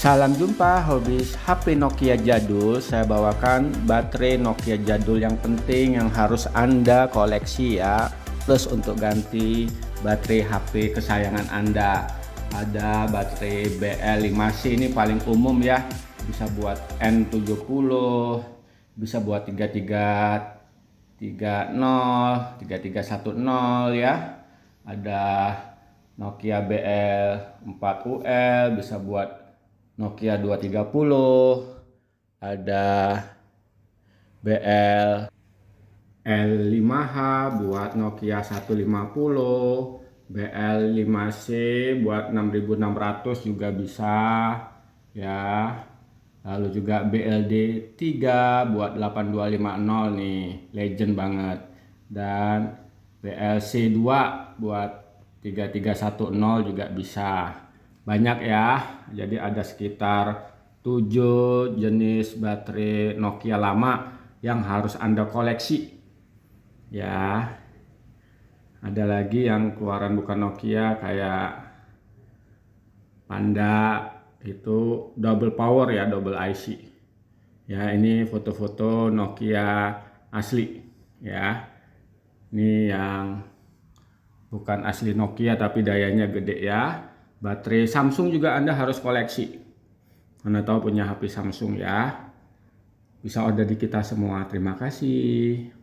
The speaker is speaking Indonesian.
Salam jumpa hobis HP Nokia jadul. Saya bawakan baterai Nokia jadul yang penting yang harus Anda koleksi ya. Plus untuk ganti baterai HP kesayangan Anda. Ada baterai BL5C ini paling umum ya. Bisa buat N70, bisa buat 3330, 3310 ya. Ada Nokia BL4UL bisa buat Nokia 230, ada BL L5H buat Nokia 150, BL5C buat 6600 juga bisa ya. Lalu juga BLD 3 buat 8250 nih, legend banget. Dan BLC 2 buat 3310 juga bisa banyak ya jadi ada sekitar 7 jenis baterai Nokia lama yang harus Anda koleksi ya ada lagi yang keluaran bukan Nokia kayak Panda itu double power ya double IC ya ini foto-foto Nokia asli ya ini yang bukan asli Nokia tapi dayanya gede ya Baterai Samsung juga Anda harus koleksi. Anda tahu punya HP Samsung ya. Bisa order di kita semua. Terima kasih.